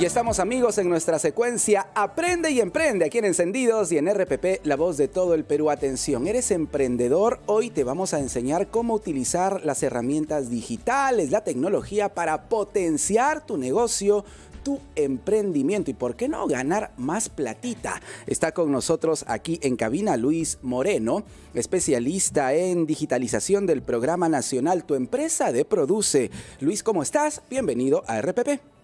Y estamos amigos en nuestra secuencia Aprende y Emprende aquí en Encendidos y en RPP, la voz de todo el Perú. Atención, eres emprendedor, hoy te vamos a enseñar cómo utilizar las herramientas digitales, la tecnología para potenciar tu negocio, tu emprendimiento y por qué no ganar más platita. Está con nosotros aquí en cabina Luis Moreno, especialista en digitalización del programa nacional Tu empresa de Produce. Luis, ¿cómo estás? Bienvenido a RPP.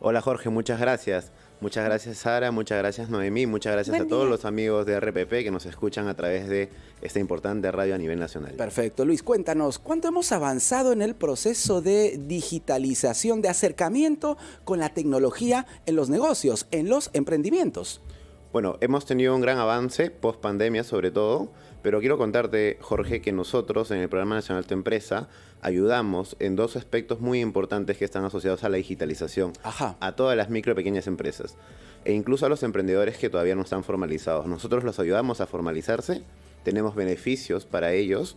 Hola Jorge, muchas gracias. Muchas gracias Sara, muchas gracias Noemí, muchas gracias a todos los amigos de RPP que nos escuchan a través de esta importante radio a nivel nacional. Perfecto, Luis, cuéntanos, ¿cuánto hemos avanzado en el proceso de digitalización, de acercamiento con la tecnología en los negocios, en los emprendimientos? Bueno, hemos tenido un gran avance post pandemia sobre todo, pero quiero contarte, Jorge, que nosotros en el Programa Nacional de Empresa ayudamos en dos aspectos muy importantes que están asociados a la digitalización, a todas las micro y pequeñas empresas, e incluso a los emprendedores que todavía no están formalizados. Nosotros los ayudamos a formalizarse tenemos beneficios para ellos,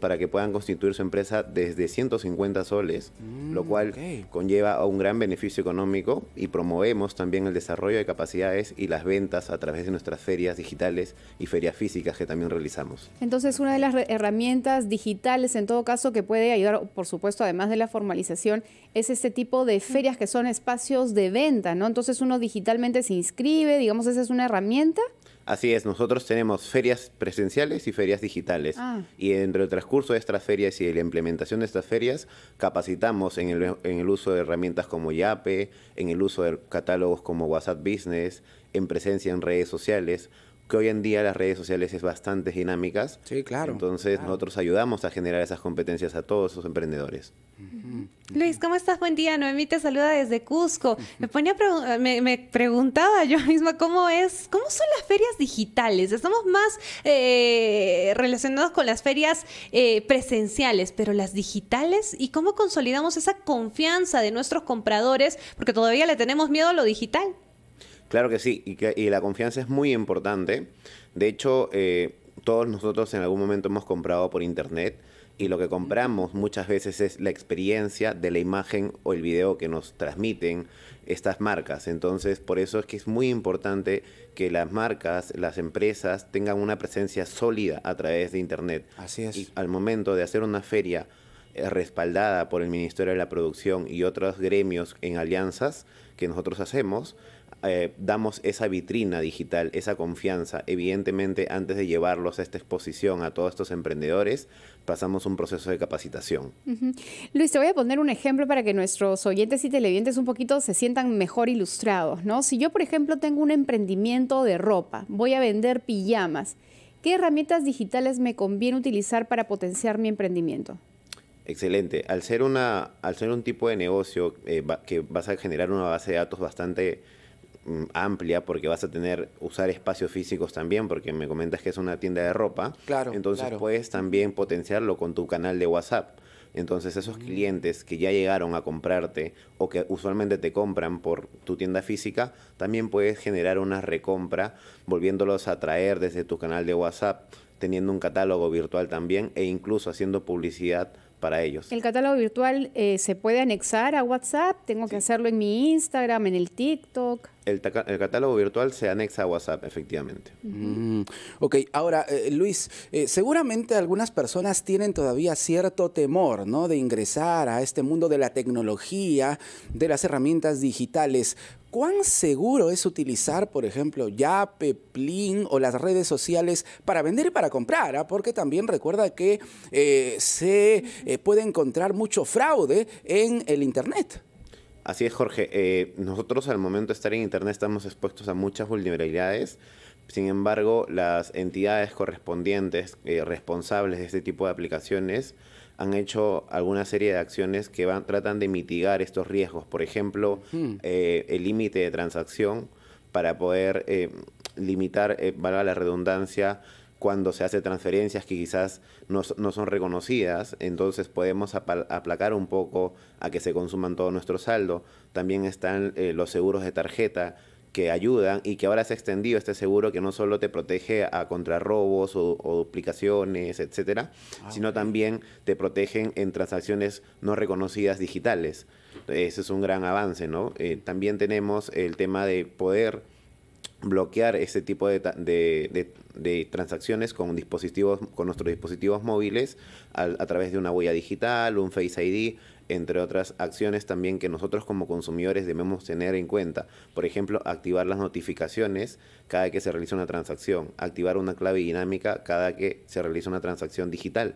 para que puedan constituir su empresa desde 150 soles, mm, lo cual conlleva a un gran beneficio económico y promovemos también el desarrollo de capacidades y las ventas a través de nuestras ferias digitales y ferias físicas que también realizamos. Entonces, una de las herramientas digitales, en todo caso, que puede ayudar, por supuesto, además de la formalización, es este tipo de ferias que son espacios de venta, ¿no? Entonces uno digitalmente se inscribe, digamos, esa es una herramienta. Así es, nosotros tenemos ferias presenciales y ferias digitales. Ah. Y entre el transcurso de estas ferias y la implementación de estas ferias, capacitamos en el, en el uso de herramientas como YAPE, en el uso de catálogos como WhatsApp Business, en presencia en redes sociales que hoy en día las redes sociales es bastante dinámicas. Sí, claro. Entonces nosotros ayudamos a generar esas competencias a todos esos emprendedores. Luis, ¿cómo estás? Buen día. Noemí te saluda desde Cusco. Me ponía me, preguntaba yo misma cómo es, cómo son las ferias digitales. Estamos más eh, relacionados con las ferias eh, presenciales, pero las digitales y cómo consolidamos esa confianza de nuestros compradores, porque todavía le tenemos miedo a lo digital. Claro que sí, y, que, la confianza es muy importante. De hecho, eh, todos nosotros en algún momento hemos comprado por internet y lo que compramos muchas veces es la experiencia de la imagen o el video que nos transmiten estas marcas. Entonces, por eso es que es muy importante que las marcas, las empresas tengan una presencia sólida a través de Internet. Así es. al momento de hacer una feria eh, respaldada por el Ministerio de la Producción y otros gremios en alianzas que nosotros hacemos, eh, damos esa vitrina digital, esa confianza. Evidentemente, antes de llevarlos a esta exposición a todos estos emprendedores, pasamos un proceso de capacitación. Luis, te voy a poner un ejemplo para que nuestros oyentes y televidentes un poquito se sientan mejor ilustrados, ¿no? Si yo, por ejemplo, tengo un emprendimiento de ropa, voy a vender pijamas, ¿qué herramientas digitales me conviene utilizar para potenciar mi emprendimiento? Excelente. Al ser, una, al ser un tipo de negocio eh, que vas a generar una base de datos bastante Mm, amplia porque vas a tener usar espacios físicos también porque me comentas que es una tienda de ropa. Claro. Entonces puedes también potenciarlo con tu canal de WhatsApp. Entonces esos mm. clientes que ya llegaron a comprarte o que usualmente te compran por tu tienda física, también puedes generar una recompra volviéndolos a traer desde tu canal de WhatsApp, teniendo un catálogo virtual también e incluso haciendo publicidad para ellos. El catálogo virtual eh, se puede anexar a WhatsApp, tengo que hacerlo en mi Instagram, en el TikTok. El, catálogo virtual se anexa a WhatsApp, efectivamente. Mm, ok, ahora, eh, Luis, eh, seguramente algunas personas tienen todavía cierto temor, ¿no? De ingresar a este mundo de la tecnología, de las herramientas digitales. ¿Cuán seguro es utilizar, por ejemplo, Yape, Plin o las redes sociales para vender y para comprar? Ah, porque también recuerda que se eh, puede encontrar mucho fraude en el Internet. Así es, Jorge. Eh, nosotros al momento de estar en Internet estamos expuestos a muchas vulnerabilidades. Sin embargo, las entidades correspondientes eh, responsables de este tipo de aplicaciones han hecho alguna serie de acciones que van, tratan de mitigar estos riesgos. Por ejemplo, hmm. el límite de transacción para poder limitar, valga la redundancia, cuando se hace transferencias que quizás no, son reconocidas, entonces podemos aplacar un poco a que se consuman todo nuestro saldo. También están eh, los seguros de tarjeta que ayudan y que ahora se ha extendido este seguro que no solo te protege a contra robos o, duplicaciones, etcétera, ah, sino también te protegen en transacciones no reconocidas digitales. Ese es un gran avance, ¿no? Eh, también tenemos el tema de poder bloquear ese tipo de, de, transacciones con dispositivos con nuestros dispositivos móviles a, través de una huella digital, un Face ID, entre otras acciones también que nosotros como consumidores debemos tener en cuenta. Por ejemplo, activar las notificaciones cada que se realiza una transacción, activar una clave dinámica cada que se realiza una transacción digital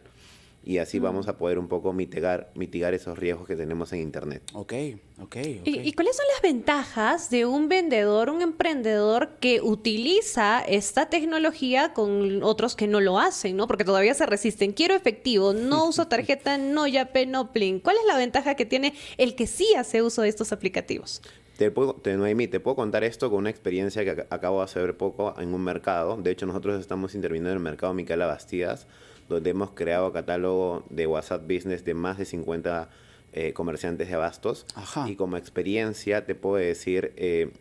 y así vamos a poder un poco mitigar, mitigar esos riesgos que tenemos en Internet. Ok, ok. okay. ¿Y, cuáles son las ventajas de un vendedor, un emprendedor que utiliza esta tecnología con otros que no lo hacen, ¿no? Porque todavía se resisten. Quiero efectivo, no uso tarjeta, no ya no plin. ¿Cuál es la ventaja que tiene el que sí hace uso de estos aplicativos? Te, puedo, te, te puedo contar esto con una experiencia que acabo de hacer poco en un mercado. De hecho, nosotros estamos interviniendo en el mercado Micaela Bastidas, donde hemos creado catálogo de WhatsApp Business de más de 50 eh, comerciantes de abastos. Y como experiencia te puedo decir, eh,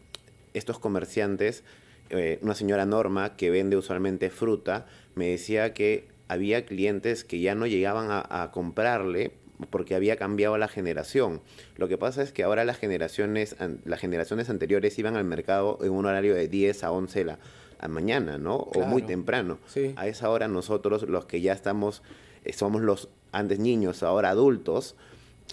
estos comerciantes, eh, una señora Norma que vende usualmente fruta, me decía que había clientes que ya no llegaban a comprarle porque había cambiado la generación. Lo que pasa es que ahora las generaciones, las generaciones anteriores iban al mercado en un horario de 10 a 11 la mañana, ¿no? O muy temprano. A esa hora nosotros, los que ya estamos, eh, somos los antes niños, ahora adultos,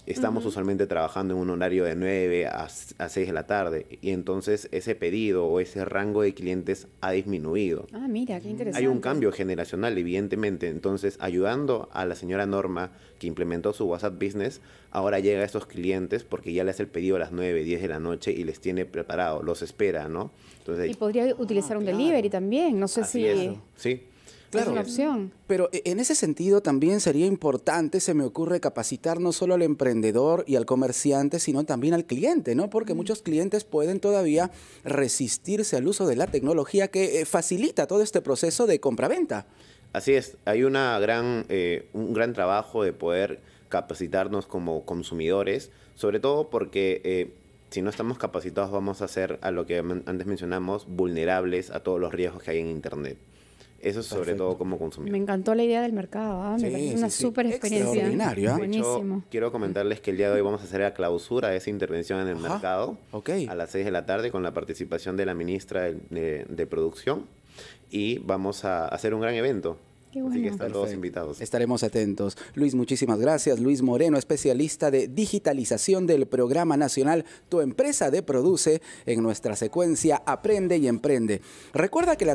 estamos usualmente trabajando en un horario de 9 a, 6 de la tarde y entonces ese pedido o ese rango de clientes ha disminuido. Ah, mira, qué mm. interesante. Hay un cambio generacional, evidentemente. Entonces, ayudando a la señora Norma que implementó su WhatsApp Business, ahora llega a esos clientes porque ya le hace el pedido a las 9, 10 de la noche y les tiene preparado, los espera, ¿no? Entonces, y podría utilizar ah, un delivery también, no sé si... Sí. Claro, Pero e, en ese sentido también sería importante, se me ocurre, capacitar no solo al emprendedor y al comerciante, sino también al cliente, ¿no? Porque mm. muchos clientes pueden todavía resistirse al uso de la tecnología que eh, facilita todo este proceso de compra-venta. Así es, hay una gran, eh, un gran trabajo de poder capacitarnos como consumidores, sobre todo porque eh, si no estamos capacitados vamos a ser, a lo que antes mencionamos, vulnerables a todos los riesgos que hay en Internet. Eso sobre todo como consumir. Me encantó la idea del mercado, ah, una súper experiencia. Extraordinario. Buenísimo. quiero comentarles que el día de hoy vamos a hacer la clausura de esa intervención en el mercado a las 6 de la tarde con la participación de la ministra de, producción y vamos a hacer un gran evento. Así que están todos invitados. Estaremos atentos. Luis, muchísimas gracias. Luis Moreno, especialista de digitalización del programa nacional Tu empresa de produce en nuestra secuencia Aprende y Emprende. Recuerda que